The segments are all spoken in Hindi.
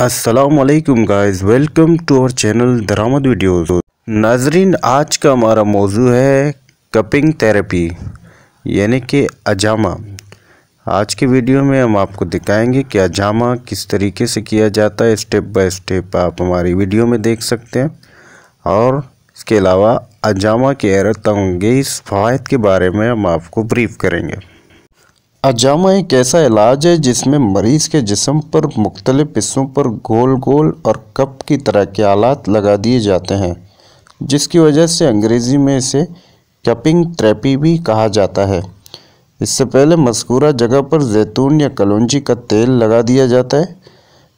Aslam guys welcome to our channel दरामद वीडियोज़ नाजरीन आज का हमारा मौजू है कपिंग थेरेपी यानी कि अजामा आज के वीडियो में हम आपको दिखाएंगे कि अजामा किस तरीके से किया जाता है स्टेप बाय स्टेप आप हमारी वीडियो में देख सकते हैं और इसके अलावा अजामा के अरतंगेज़ फ़ायद के बारे में हम आपको ब्रीफ करेंगे हजामा एक ऐसा इलाज है जिसमें मरीज के जिसम पर मुख्तलिफ हिस्सों पर गोल गोल और कप की तरह के आलात लगा दिए जाते हैं जिसकी वजह से अंग्रेज़ी में इसे कपिंग थ्रेपी भी कहा जाता है इससे पहले मस्कूरा जगह पर जैतून या कलौजी का तेल लगा दिया जाता है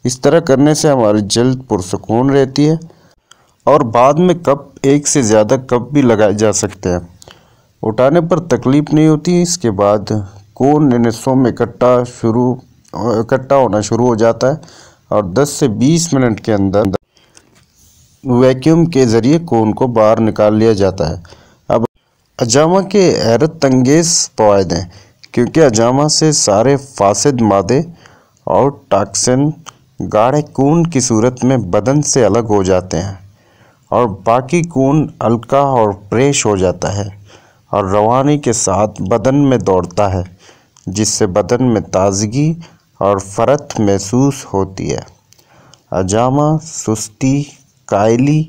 इस तरह करने से हमारी जल्द पुरसकून रहती है और बाद में कप एक से ज़्यादा कप भी लगाए जा सकते हैं उठाने पर तकलीफ़ नहीं होती इसके बाद इन हिस्सों में इकट्ठा शुरू इकट्ठा होना शुरू हो जाता है और 10 से 20 मिनट के अंदर वैक्यूम के ज़रिए कोन को बाहर निकाल लिया जाता है अब अजामा के हैरत तंगेज फायदे हैं क्योंकि अजामा से सारे फासद मादे और टॉक्सिन गाढ़े कून की सूरत में बदन से अलग हो जाते हैं और बाकी कून हल्का और फ्रेश हो जाता है और रवानी के साथ बदन में दौड़ता है जिससे बदन में ताज़गी और फरत महसूस होती है अजामा सुस्ती कायली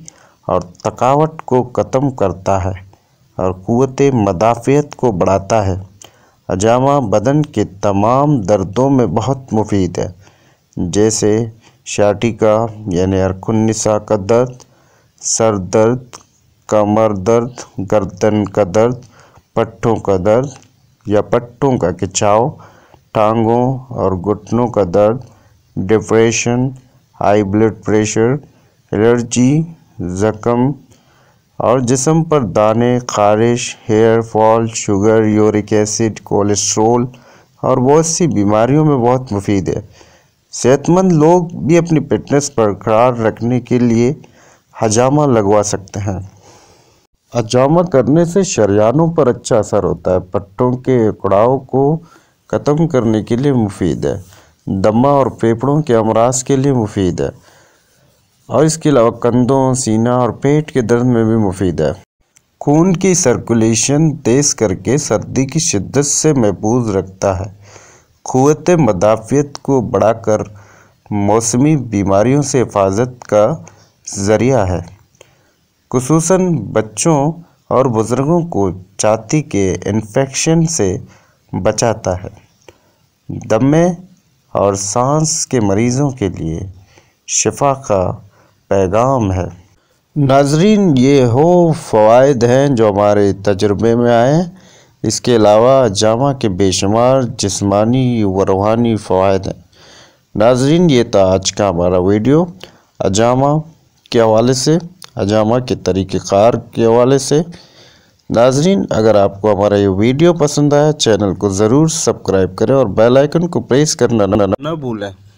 और थकावट को ख़त्म करता है और क़वत मदाफ़ियत को बढ़ाता है अजामा बदन के तमाम दर्दों में बहुत मुफीद है जैसे शाटिका यानि अरकुनसा का दर्द सर दर्द कमर दर्द गर्दन का दर्द पट्ठों का दर्द या पट्टों का खिंचाव टांगों और घुटनों का दर्द depression high blood pressure allergy जख्म और जिसम पर दाने खारिश hair fall sugar uric acid cholesterol और बहुत सी बीमारियों में बहुत मुफीद है सेहतमंद लोग भी अपनी फिटनेस बरकरार रखने के लिए हजामा लगवा सकते हैं अजामा करने से शरियानों पर अच्छा असर होता है पट्टों के उकड़ाव को ख़त्म करने के लिए मुफीद है दमा और फेफड़ों के अमराज के लिए मुफीद है और इसके अलावा कंधों सीना और पेट के दर्द में भी मुफीद है खून की सर्कुलेशन तेज़ करके सर्दी की शिद्दत से महफूज रखता है क़वत मदाफ़ियत को बढ़ाकर मौसमी बीमारियों से हिफाजत का ज़रिया है खसूस बच्चों और बुज़ुर्गों को छाती के इन्फेक्शन से बचाता है दमे और सांस के मरीज़ों के लिए शिफा का पैगाम है नाजरीन ये हो फ़वाद हैं जो हमारे तजर्बे में आए इसके अलावा जामा के बेशुमार जिसमानी व रूहानी फ़वाद हैं नाजरीन ये था आज का हमारा वीडियो अजामा के हवाले से हजामा के तरीक़ार के हवाले से नाजरीन अगर आपको हमारा ये वीडियो पसंद आया चैनल को ज़रूर सब्सक्राइब करें और बेल आइकन को प्रेस करना ना भूलें